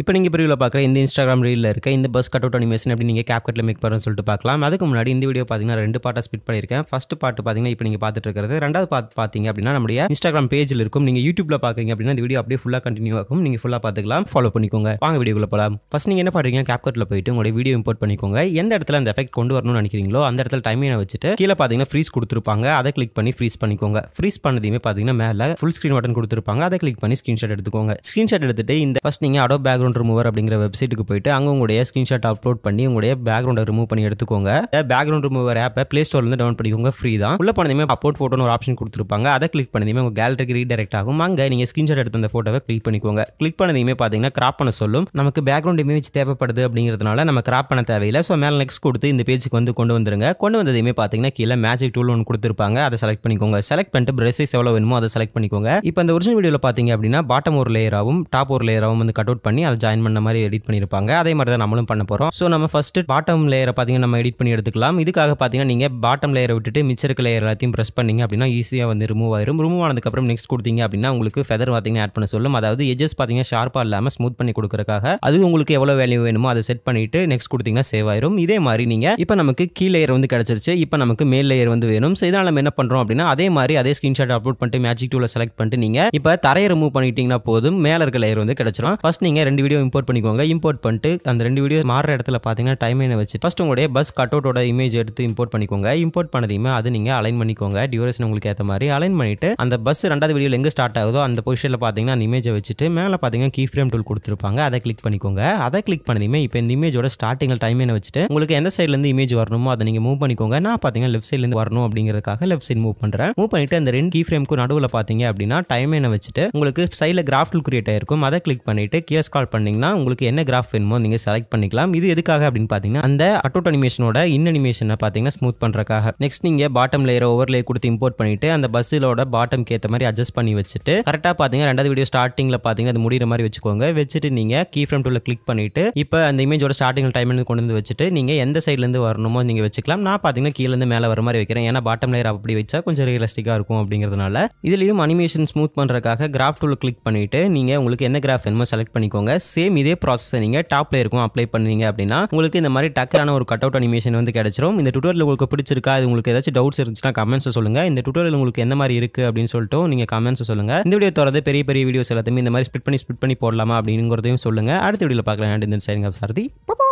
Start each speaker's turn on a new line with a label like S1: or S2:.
S1: இப்போ நீங்கள் பிரிவில் பார்க்குற இந்த இன்ஸ்டாகிராம் ரீலில் இருக்க இந்த பஸ் கட் அவுட் அனிமேஷன் அப்படி நீங்கள் கேப்கட்டில் மேக் பண்ணுறேன் சொல்லிட்டு பார்க்கலாம் அதுக்கு முன்னாடி இந்த வீடியோ பார்த்தீங்கன்னா ரெண்டு பாட்டாக ஸ்பிட் பண்ணியிருக்கேன் ஃபஸ்ட் பாட்டு பார்த்தீங்கன்னா இப்போ நீங்கள் பார்த்துட்டு இருக்கிறது ரெண்டாவது பார்த்து பார்த்தீங்க அப்படின்னா நம்முடைய இன்ஸ்டாகிராம் பேஜில் இருக்கும் நீங்கள் யூடியூப்பில் பார்க்குறீங்க அப்படின்னா இந்த வீடியோ அப்படியே ஃபுல்லாக கண்டினியூ ஆகும் நீங்கள் ஃபுல்லாக பார்த்துக்கலாம் ஃபாலோ பண்ணிக்கோங்க வாங்க வீடியோக்குள்ள போகலாம் ஃபஸ்ட் நீங்கள் என்ன பண்ணுறீங்க கேப்கட்டில் போயிட்டு உங்களுடைய வீடியோ இம்போர்ட் பண்ணிக்கோங்க எந்த இடத்துல அந்த எஃபெக்ட் கொண்டு வரணும்னு நினைக்கிறீங்களோ அந்த இடத்துல டைமிங் வச்சுட்டு கீழே பார்த்தீங்கன்னா ஃப்ரீஸ் கொடுத்துருப்பாங்க அதை கிளிக் பண்ணி ஃப்ரீஸ் பண்ணிக்கோங்க ஃப்ரீஸ் பண்ணதையுமே பார்த்தீங்கன்னா மேலே ஃபுல் ஸ்க்ரீன் பட்டன் கொடுத்துருப்பாங்க அதை கிளிக் பண்ணி ஸ்க்ரீன்ஷாட் எடுத்துக்கோங்க ஸ்க்ரீன்ஷாட் எடுத்துட்டு இந்த ஃபஸ்ட் நீங்கள் அடோ பேக்ரவுண்ட் பேக்ரவுண்ட் ரிமூவர் அப்படிங்கிற வெப்சைட்டுக்கு போயிட்டு அங்கே உங்களுடைய ஸ்க்ரீன்ஷாட் அப்லோட் பண்ணி உங்களுடைய பேக்ரவுண்டை ரிமூவ் பண்ணி எடுத்துக்கோங்க பேக்ரவுண்ட் ரிமூவர் ஆப்பை பிளே இருந்து டவுன் பண்ணிக்கோங்க ஃப்ரீ தான் உள்ள பண்ணதுமே அப்லோட் ஃபோட்டோன்னு ஒரு ஆப்ஷன் கொடுத்துருப்பாங்க அதை கிளிக் பண்ணதுமே உங்கள் கேலரிக்கு ரீடைரக்ட் ஆகும் அங்கே நீங்கள் ஸ்க்ரீன்ஷாட் எடுத்த அந்த ஃபோட்டோவை கிளிக் பண்ணிக்கோங்க கிளிக் பண்ணதுமே பார்த்தீங்கன்னா கிராப் பண்ண சொல்லும் நமக்கு பேக்ரவுண்ட் இமேஜ் தேவைப்படுது அப்படிங்கிறதுனால நம்ம கிராப் பண்ண தேவையில்லை ஸோ மேலே நெக்ஸ்ட் கொடுத்து இந்த பேஜுக்கு வந்து கொண்டு வந்துருங்க கொண்டு வந்ததுமே பார்த்தீங்கன்னா கீழே மேஜிக் டூல் ஒன்று கொடுத்துருப்பாங்க அதை செலக்ட் பண்ணிக்கோங்க செலக்ட் பண்ணிட்டு ப்ரெஸ்ஸஸ் எவ்வளோ வேணுமோ அதை செலக்ட் பண்ணிக்கோங்க இப்போ அந்த ஒரிஜினல் வீடியோவில் பார்த்தீங்க அப்படின்னா பாட்டம் ஒரு லேயராகவும் டாப் ஒரு லேயராகவும் வந்து கட் அவுட் பண்ணி அதை ஜாயின் பண்ண மாதிரி எடிட் பண்ணியிருப்பாங்க அதே மாதிரி தான் நம்மளும் பண்ண போகிறோம் ஸோ நம்ம ஃபஸ்ட்டு பாட்டம் லேயரை பார்த்தீங்கன்னா நம்ம எடிட் பண்ணி எடுத்துக்கலாம் இதுக்காக பார்த்தீங்கன்னா நீங்கள் பாட்டம் லேயரை விட்டுட்டு மிச்சருக்கு லேயர் எல்லாத்தையும் ப்ரெஸ் பண்ணிங்க அப்படின்னா ஈஸியாக வந்து ரிமூவ் ஆயிரும் ரிமூவ் ஆனதுக்கப்புறம் நெக்ஸ்ட் கொடுத்தீங்க அப்படின்னா உங்களுக்கு ஃபெதர் பார்த்தீங்கன்னா ஆட் பண்ண சொல்லும் அதாவது எஜஸ் பார்த்தீங்கன்னா ஷார்ப்பாக இல்லாமல் ஸ்மூத் பண்ணி கொடுக்குறக்காக அது உங்களுக்கு எவ்வளோ வேல்யூ வேணுமோ அதை செட் பண்ணிவிட்டு நெக்ஸ்ட் கொடுத்தீங்கன்னா சேவ் ஆயிரும் இதே மாதிரி நீங்கள் இப்போ நமக்கு கீழ் லேயர் வந்து கிடச்சிருச்சு இப்போ நமக்கு மேல் லேயர் வந்து வேணும் ஸோ இதனால் நம்ம என்ன பண்ணுறோம் அப்படின்னா அதே மாதிரி அதே ஸ்க்ரீன்ஷாட் அப்லோட் பண்ணிட்டு மேஜிக் டூவில் செலக்ட் பண்ணிட்டு நீங்கள் இப்போ தரையை ரிமூவ் பண்ணிட்டீங்கன்னா போதும் மேலே இருக்க லேயர் வந்து கிடச்சிரும் ஃபஸ்ட் நீங்கள் ரெண்டு ரெண்டு வீடியோ இம்போர்ட் பண்ணிக்கோங்க இம்போர்ட் பண்ணிட்டு அந்த ரெண்டு வீடியோ மாறுற இடத்துல பார்த்தீங்கன்னா டைம் என்ன வச்சு ஃபஸ்ட் உங்களுடைய பஸ் கட் அவுட்டோட இமேஜ் எடுத்து இம்போர்ட் பண்ணிக்கோங்க இம்போர்ட் பண்ணதையுமே அது நீங்கள் அலைன் பண்ணிக்கோங்க டியூரேஷன் உங்களுக்கு ஏற்ற மாதிரி அலைன் பண்ணிட்டு அந்த பஸ் ரெண்டாவது வீடியோ எங்கே ஸ்டார்ட் ஆகுதோ அந்த பொசிஷனில் பார்த்தீங்கன்னா அந்த இமேஜை வச்சுட்டு மேலே பார்த்தீங்கன்னா கீ ஃப்ரேம் டூல் கொடுத்துருப்பாங்க அதை கிளிக் பண்ணிக்கோங்க அதை கிளிக் பண்ணதையுமே இப்போ இந்த இமேஜோட ஸ்டார்டிங்கில் டைம் என்ன வச்சுட்டு உங்களுக்கு எந்த சைட்லேருந்து இமேஜ் வரணுமோ அதை நீங்கள் மூவ் பண்ணிக்கோங்க நான் பார்த்தீங்கன்னா லெஃப்ட் சைட்லேருந்து வரணும் அப்படிங்கிறதுக்காக லெஃப்ட் சைட் மூவ் பண்ணுறேன் மூவ் பண்ணிட்டு அந்த ரெண்டு கீ ஃப்ரேம்க்கு நடுவில் பார்த்தீங்க அப்படின்னா டைம் என்ன வச்சுட்டு உங்களுக்கு சைடில் கிராஃப்ட் கிரியேட் ஆயிருக்கும் அதை கிளிக் பண்ணிட்டு கேஸ் கால் பண்ணிங்கன்னா உங்களுக்கு என்ன கிராஃப் வேணுமோ நீங்கள் செலக்ட் பண்ணிக்கலாம் இது எதுக்காக அப்படின்னு பார்த்தீங்கன்னா அந்த அட்டோட் அனிமேஷனோட இன் அனிமேஷனை பார்த்தீங்கன்னா ஸ்மூத் பண்ணுறக்காக நெக்ஸ்ட் நீங்கள் பாட்டம் ஓவர் ஓவர்லே கொடுத்து இம்போர்ட் பண்ணிட்டு அந்த பஸ்ஸிலோட பாட்டம்க்கு ஏற்ற மாதிரி அட்ஜஸ்ட் பண்ணி வச்சுட்டு கரெக்டாக பார்த்தீங்கன்னா ரெண்டாவது வீடியோ ஸ்டார்டிங்கில் பார்த்தீங்கன்னா அது முடிகிற மாதிரி வச்சுக்கோங்க வச்சுட்டு நீங்கள் கீ ஃப்ரம் டூவில் கிளிக் பண்ணிட்டு இப்போ அந்த இமேஜோட ஸ்டார்டிங் டைம் கொண்டு வந்து வச்சுட்டு நீங்கள் எந்த சைட்லேருந்து வரணுமோ நீங்கள் வச்சுக்கலாம் நான் பார்த்தீங்கன்னா கீழேருந்து மேலே வர மாதிரி வைக்கிறேன் ஏன்னா பாட்டம் லேயர் அப்படி வச்சா கொஞ்சம் ரியலிஸ்டிக்காக இருக்கும் அப்படிங்கிறதுனால இதுலேயும் அனிமேஷன் ஸ்மூத் பண்ணுறதுக்காக கிராஃப் டூல் கிளிக் பண்ணிவிட்டு நீங்கள் உங்களுக்கு எந்த கிராஃப் வேணுமோ செலக்ட் பண்ணிக்கோங்க சேம் இதே ப்ராசஸை நீங்கள் டாப்ல இருக்கும் அப்ளை பண்ணீங்க அப்படின்னா உங்களுக்கு இந்த மாதிரி டக்கரான ஒரு கட் அவுட் அனிமேஷன் வந்து கிடைச்சிரும் இந்த டுட்டோரியல் உங்களுக்கு பிடிச்சிருக்கா இது உங்களுக்கு ஏதாச்சும் டவுட்ஸ் இருந்துச்சுன்னா கமெண்ட்ஸ் சொல்லுங்கள் இந்த டுட்டோரியல் உங்களுக்கு என்ன மாதிரி இருக்கு அப்படின்னு சொல்லிட்டு நீங்கள் கமெண்ட்ஸ் சொல்லுங்க இந்த வீடியோ தொடர்ந்து பெரிய பெரிய வீடியோஸ் எல்லாத்தையும் இந்த மாதிரி ஸ்பிட் பண்ணி ஸ்பிட் பண்ணி போடலாமா அப்படிங்கிறதையும் சொல்லுங்க அடுத்த வீடியோவில் பார்க்கலாம் சரிங்க சாரதி பாபா